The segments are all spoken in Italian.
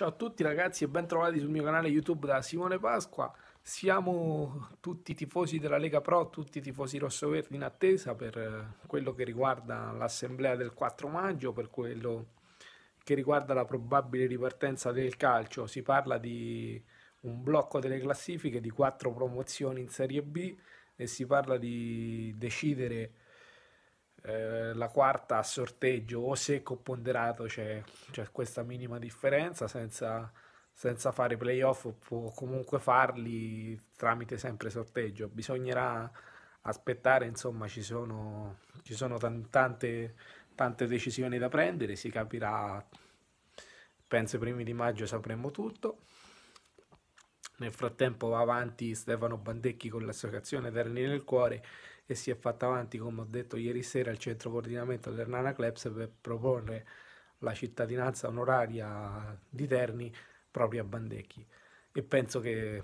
Ciao a tutti ragazzi e ben trovati sul mio canale YouTube da Simone Pasqua. Siamo tutti tifosi della Lega Pro, tutti tifosi rossoverdi in attesa per eh, quello che riguarda l'assemblea del 4 maggio, per quello che riguarda la probabile ripartenza del calcio. Si parla di un blocco delle classifiche, di quattro promozioni in Serie B e si parla di decidere eh, la quarta a sorteggio o secco o ponderato c'è, c'è questa minima differenza senza, senza fare playoff può comunque farli tramite sempre sorteggio. Bisognerà aspettare, insomma ci sono, ci sono t- tante, tante decisioni da prendere, si capirà, penso i primi di maggio sapremo tutto. Nel frattempo va avanti Stefano Bandecchi con l'associazione Terni nel Cuore e si è fatta avanti, come ho detto ieri sera, al centro coordinamento dell'Ernana Clubs per proporre la cittadinanza onoraria di Terni proprio a Bandecchi. E penso che,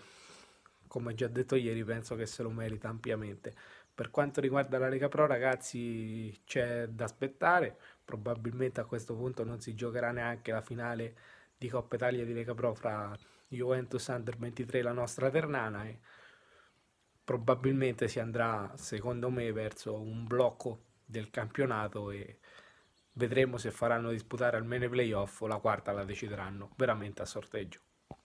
come già detto ieri, penso che se lo merita ampiamente. Per quanto riguarda la Lega Pro, ragazzi, c'è da aspettare. Probabilmente a questo punto non si giocherà neanche la finale di Coppa Italia di Lega Pro fra Juventus Under 23 e la nostra Ternana. E eh probabilmente si andrà, secondo me, verso un blocco del campionato e vedremo se faranno disputare almeno i playoff o la quarta la decideranno veramente a sorteggio.